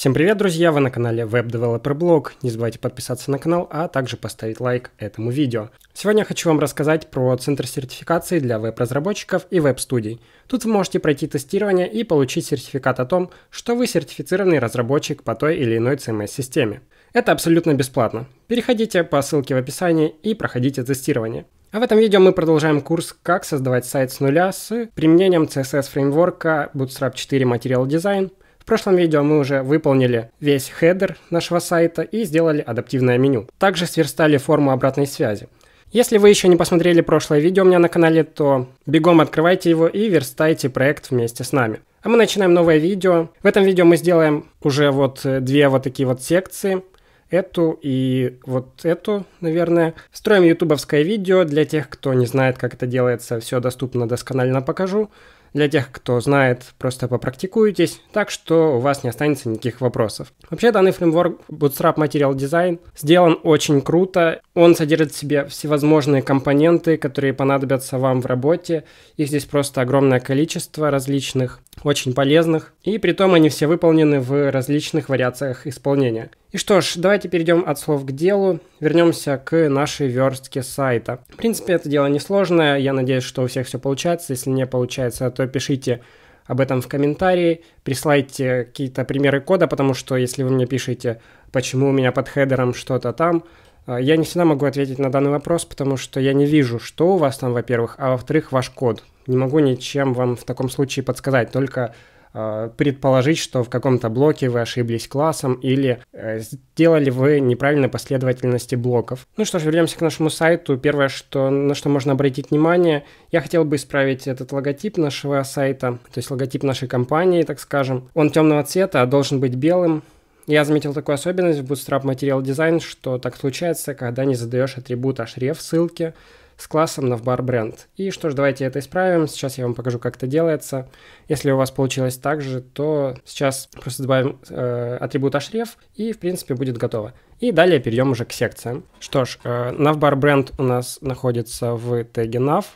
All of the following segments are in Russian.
Всем привет, друзья! Вы на канале Web Developer Blog. Не забывайте подписаться на канал, а также поставить лайк этому видео. Сегодня я хочу вам рассказать про Центр сертификации для веб-разработчиков и веб-студий. Тут вы можете пройти тестирование и получить сертификат о том, что вы сертифицированный разработчик по той или иной CMS-системе. Это абсолютно бесплатно. Переходите по ссылке в описании и проходите тестирование. А в этом видео мы продолжаем курс «Как создавать сайт с нуля» с применением CSS-фреймворка Bootstrap 4 Material Design – прошлом видео мы уже выполнили весь хедер нашего сайта и сделали адаптивное меню. Также сверстали форму обратной связи. Если вы еще не посмотрели прошлое видео у меня на канале, то бегом открывайте его и верстайте проект вместе с нами. А мы начинаем новое видео. В этом видео мы сделаем уже вот э, две вот такие вот секции. Эту и вот эту, наверное. Строим ютубовское видео. Для тех, кто не знает, как это делается, все доступно, досконально покажу. Для тех, кто знает, просто попрактикуйтесь, так что у вас не останется никаких вопросов. Вообще данный фреймворк Bootstrap Material Design сделан очень круто. Он содержит в себе всевозможные компоненты, которые понадобятся вам в работе. Их здесь просто огромное количество различных, очень полезных. И при том они все выполнены в различных вариациях исполнения. И что ж, давайте перейдем от слов к делу, вернемся к нашей верстке сайта. В принципе, это дело несложное, я надеюсь, что у всех все получается, если не получается, то то пишите об этом в комментарии, присылайте какие-то примеры кода, потому что если вы мне пишете, почему у меня под хедером что-то там, э, я не всегда могу ответить на данный вопрос, потому что я не вижу, что у вас там, во-первых, а во-вторых, ваш код. Не могу ничем вам в таком случае подсказать, только Э, предположить, что в каком-то блоке вы ошиблись классом или э, сделали вы неправильной последовательности блоков. Ну что ж, вернемся к нашему сайту. Первое, что, на что можно обратить внимание, я хотел бы исправить этот логотип нашего сайта, то есть логотип нашей компании, так скажем. Он темного цвета, а должен быть белым. Я заметил такую особенность в Bootstrap Material Design, что так случается, когда не задаешь атрибут href а ссылки, с классом Navbar Brand. И что ж, давайте это исправим. Сейчас я вам покажу, как это делается. Если у вас получилось так же, то сейчас просто добавим э, атрибут href, и, в принципе, будет готово. И далее перейдем уже к секциям. Что ж, э, Navbar Brand у нас находится в теге nav.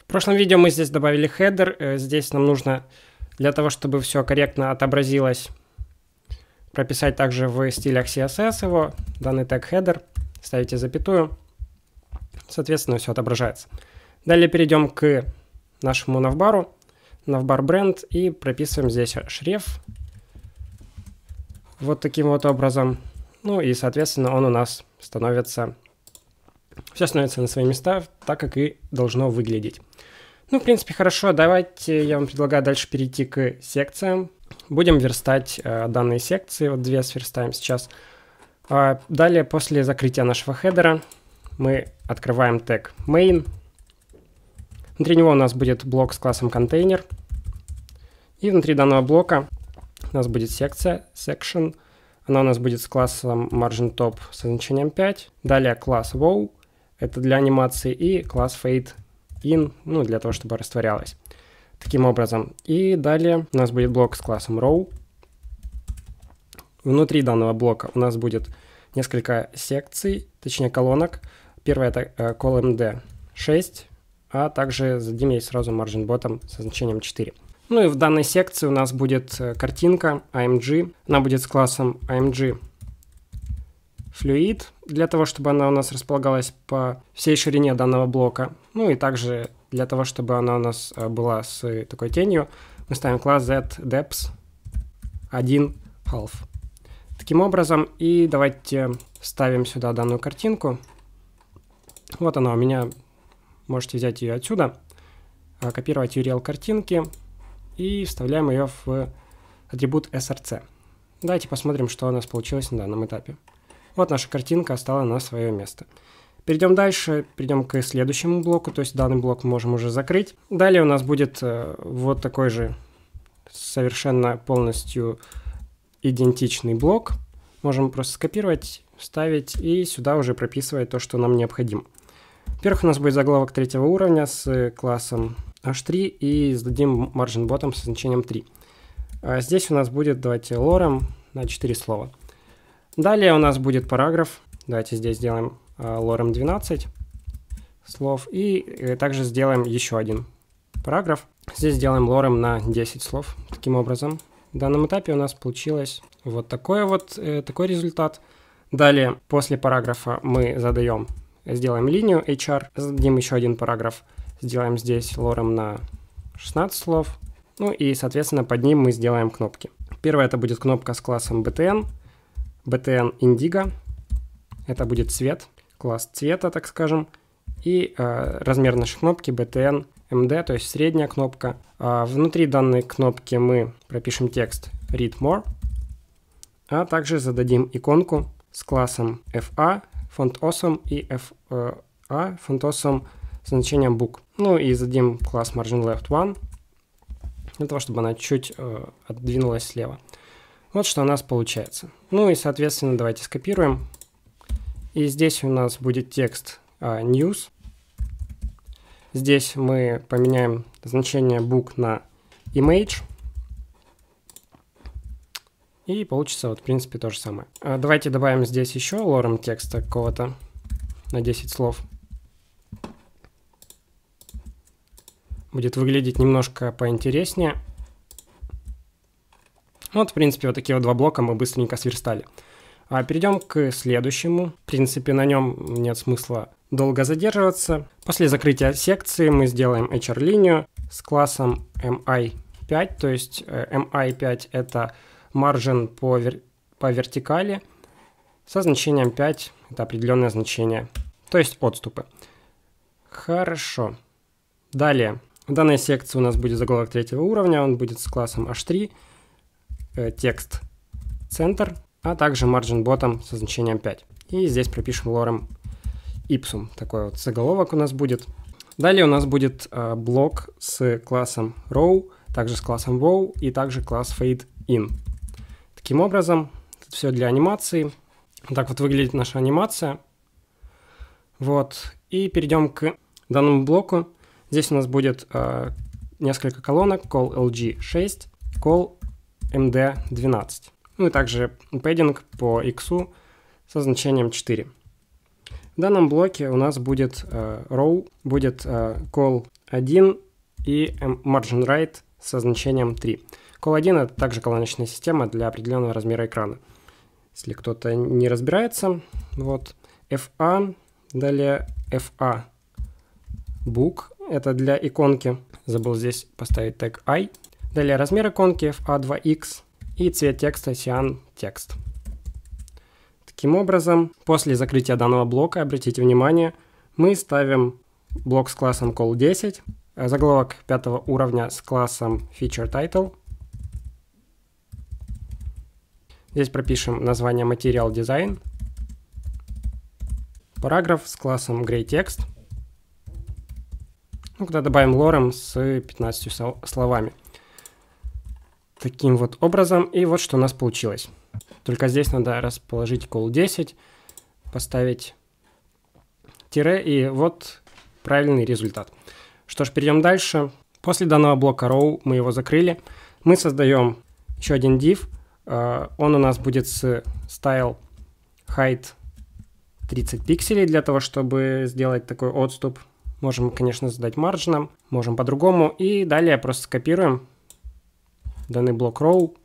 В прошлом видео мы здесь добавили хедер. Э, здесь нам нужно для того, чтобы все корректно отобразилось, прописать также в стилях CSS его, данный тег header, ставите запятую. Соответственно, все отображается. Далее перейдем к нашему навбару, навбар бренд, и прописываем здесь шрифт вот таким вот образом. Ну и, соответственно, он у нас становится... Все становится на свои места, так как и должно выглядеть. Ну, в принципе, хорошо. Давайте я вам предлагаю дальше перейти к секциям. Будем верстать э, данные секции. Вот две сверстаем сейчас. А далее, после закрытия нашего хедера, мы открываем тег main. Внутри него у нас будет блок с классом container И внутри данного блока у нас будет секция section. Она у нас будет с классом margin top со значением 5. Далее класс wow. Это для анимации. И класс fade in, ну, для того, чтобы растворялось. Таким образом. И далее у нас будет блок с классом row. Внутри данного блока у нас будет несколько секций, точнее колонок. Первое это э, callmd MD 6, а также зададим ей сразу margin bottom со значением 4. Ну и в данной секции у нас будет э, картинка AMG. А она будет с классом AMG а Fluid, для того, чтобы она у нас располагалась по всей ширине данного блока. Ну и также для того, чтобы она у нас э, была с такой тенью, мы ставим класс z depth 1 half. Таким образом, и давайте ставим сюда данную картинку. Вот она у меня. Можете взять ее отсюда, а, копировать URL картинки и вставляем ее в атрибут src. Давайте посмотрим, что у нас получилось на данном этапе. Вот наша картинка стала на свое место. Перейдем дальше, перейдем к следующему блоку, то есть данный блок можем уже закрыть. Далее у нас будет э, вот такой же совершенно полностью идентичный блок. Можем просто скопировать, вставить и сюда уже прописывать то, что нам необходимо. Во-первых, у нас будет заголовок третьего уровня с классом h3 и сдадим margin bottom со значением 3. А здесь у нас будет, давайте, лорем на 4 слова. Далее у нас будет параграф. Давайте здесь сделаем а, лорем 12 слов. И э, также сделаем еще один параграф. Здесь сделаем лорем на 10 слов. Таким образом, в данном этапе у нас получилось вот такой вот э, такой результат. Далее, после параграфа мы задаем сделаем линию HR, зададим еще один параграф, сделаем здесь лором на 16 слов, ну и, соответственно, под ним мы сделаем кнопки. Первая это будет кнопка с классом btn, btn indigo, это будет цвет, класс цвета, так скажем, и э, размер нашей кнопки btn md, то есть средняя кнопка. А внутри данной кнопки мы пропишем текст read more, а также зададим иконку с классом fa font awesome и FA font awesome с значением book. Ну и зададим класс margin-left one для того, чтобы она чуть э, отдвинулась слева. Вот что у нас получается. Ну и, соответственно, давайте скопируем. И здесь у нас будет текст э, news. Здесь мы поменяем значение book на image. И получится вот, в принципе, то же самое. А, давайте добавим здесь еще лором текста какого-то на 10 слов. Будет выглядеть немножко поинтереснее. Вот, в принципе, вот такие вот два блока мы быстренько сверстали. А перейдем к следующему. В принципе, на нем нет смысла долго задерживаться. После закрытия секции мы сделаем HR-линию с классом MI5. То есть э, MI5 это margin по, вер... по вертикали со значением 5, это определенное значение, то есть отступы. Хорошо. Далее. В данной секции у нас будет заголовок третьего уровня, он будет с классом h3, э, текст центр, а также margin bottom со значением 5. И здесь пропишем лорем ipsum. Такой вот заголовок у нас будет. Далее у нас будет э, блок с классом row, также с классом row и также класс fade in. Таким образом, это все для анимации. так вот выглядит наша анимация. Вот. И перейдем к данному блоку. Здесь у нас будет э, несколько колонок. Call LG6, call MD12. Ну и также padding по X со значением 4. В данном блоке у нас будет э, row, будет э, call 1 и margin right со значением 3. Call1 — это также колоночная система для определенного размера экрана. Если кто-то не разбирается, вот FA, далее FA Book — это для иконки. Забыл здесь поставить тег I. Далее размер иконки FA2X и цвет текста Cyan текст. Таким образом, после закрытия данного блока, обратите внимание, мы ставим блок с классом call10, э, заголовок пятого уровня с классом feature title Здесь пропишем название Material Design. Параграф с классом GrayText. Ну, куда добавим лорем с 15 словами. Таким вот образом. И вот что у нас получилось. Только здесь надо расположить call 10, поставить тире, и вот правильный результат. Что ж, перейдем дальше. После данного блока row мы его закрыли. Мы создаем еще один div, Э, он у нас будет с style height 30 пикселей для того, чтобы сделать такой отступ. Можем, конечно, задать маржином можем по-другому. И далее просто скопируем данный блок row.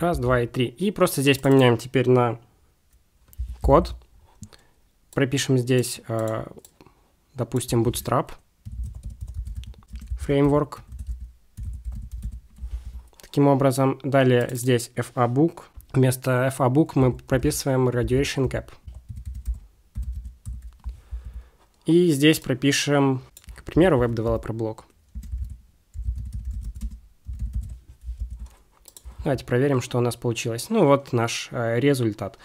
Раз, два и три. И просто здесь поменяем теперь на код. Пропишем здесь, э, допустим, Bootstrap framework. Таким образом, далее здесь fabook. Вместо fabook мы прописываем radiation cap. И здесь пропишем, к примеру, web-developer блок. Давайте проверим, что у нас получилось. Ну вот наш э, результат.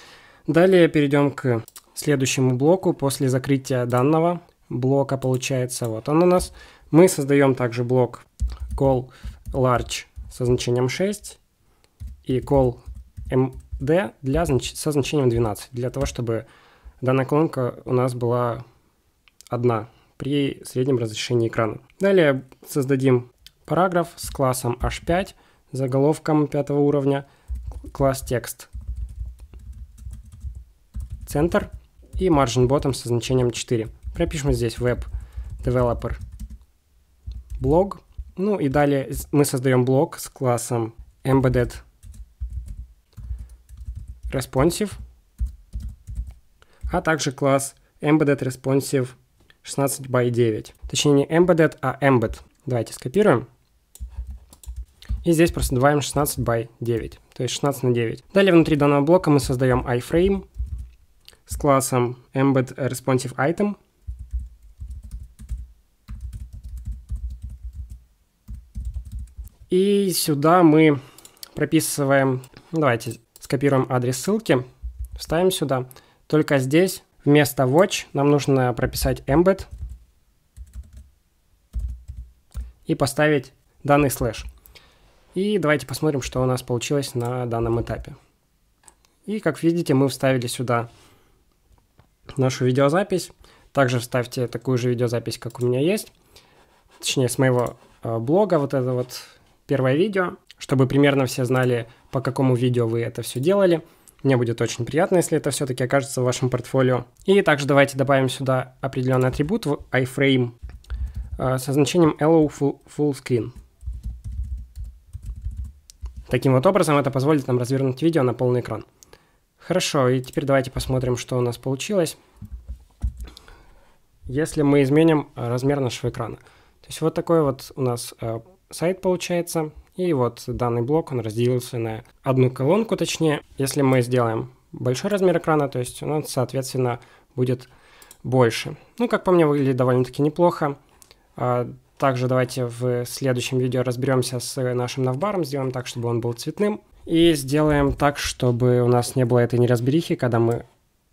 Далее перейдем к следующему блоку. После закрытия данного блока получается вот он у нас. Мы создаем также блок call large со значением 6 и call md для, со значением 12, для того, чтобы данная колонка у нас была одна при среднем разрешении экрана. Далее создадим параграф с классом h5, заголовком пятого уровня, класс текст, центр и margin bottom со значением 4. Пропишем здесь web developer блог ну и далее мы создаем блок с классом embedded responsive, а также класс embedded responsive 16 by 9. Точнее не embedded, а embed. Давайте скопируем. И здесь просто добавим 16 by 9, то есть 16 на 9. Далее внутри данного блока мы создаем iframe с классом embed responsive item, И сюда мы прописываем, давайте скопируем адрес ссылки, вставим сюда. Только здесь вместо watch нам нужно прописать embed и поставить данный слэш. И давайте посмотрим, что у нас получилось на данном этапе. И как видите, мы вставили сюда нашу видеозапись. Также вставьте такую же видеозапись, как у меня есть. Точнее, с моего э, блога вот это вот первое видео, чтобы примерно все знали, по какому видео вы это все делали. Мне будет очень приятно, если это все-таки окажется в вашем портфолио. И также давайте добавим сюда определенный атрибут в iframe э, со значением allow full screen. Таким вот образом это позволит нам развернуть видео на полный экран. Хорошо, и теперь давайте посмотрим, что у нас получилось. Если мы изменим размер нашего экрана. То есть вот такой вот у нас э, сайт получается. И вот данный блок, он разделился на одну колонку, точнее, если мы сделаем большой размер экрана, то есть он, соответственно, будет больше. Ну, как по мне, выглядит довольно-таки неплохо. А, также давайте в следующем видео разберемся с нашим навбаром, сделаем так, чтобы он был цветным. И сделаем так, чтобы у нас не было этой неразберихи, когда мы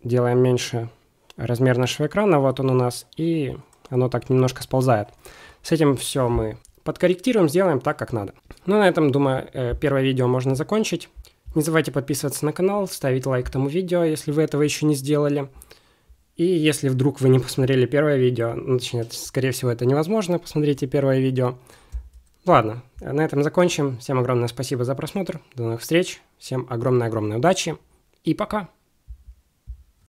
делаем меньше размер нашего экрана, вот он у нас, и оно так немножко сползает. С этим все мы подкорректируем, сделаем так, как надо. Ну, на этом, думаю, э, первое видео можно закончить. Не забывайте подписываться на канал, ставить лайк тому видео, если вы этого еще не сделали. И если вдруг вы не посмотрели первое видео, ну, точнее, скорее всего, это невозможно, посмотрите первое видео. Ладно, на этом закончим. Всем огромное спасибо за просмотр. До новых встреч. Всем огромной-огромной удачи. И пока.